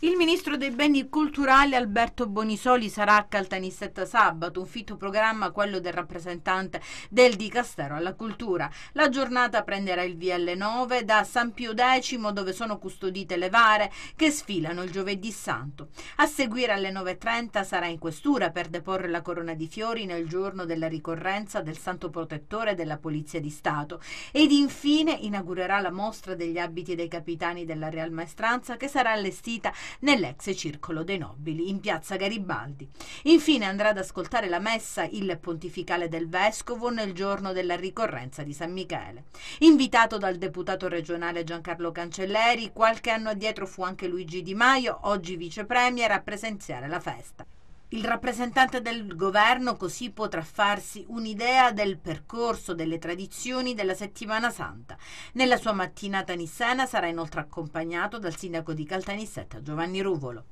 Il ministro dei beni culturali Alberto Bonisoli sarà a Caltanissetta sabato, un fitto programma quello del rappresentante del Dicastero alla Cultura. La giornata prenderà il VL9 da San Pio X dove sono custodite le vare che sfilano il giovedì santo. A seguire alle 9.30 sarà in questura per deporre la corona di fiori nel giorno della ricorrenza del santo protettore della Polizia di Stato ed infine inaugurerà la mostra degli abiti dei capitani della Real Maestranza che sarà allestita nell'ex Circolo dei Nobili in piazza Garibaldi. Infine andrà ad ascoltare la messa il pontificale del vescovo nel giorno della ricorrenza di San Michele. Invitato dal deputato regionale Giancarlo Cancelleri, qualche anno addietro fu anche Luigi Di Maio, oggi vicepremier, a presenziare la festa. Il rappresentante del governo così potrà farsi un'idea del percorso delle tradizioni della settimana santa. Nella sua mattinata nissena sarà inoltre accompagnato dal sindaco di Caltanissetta Giovanni Ruvolo.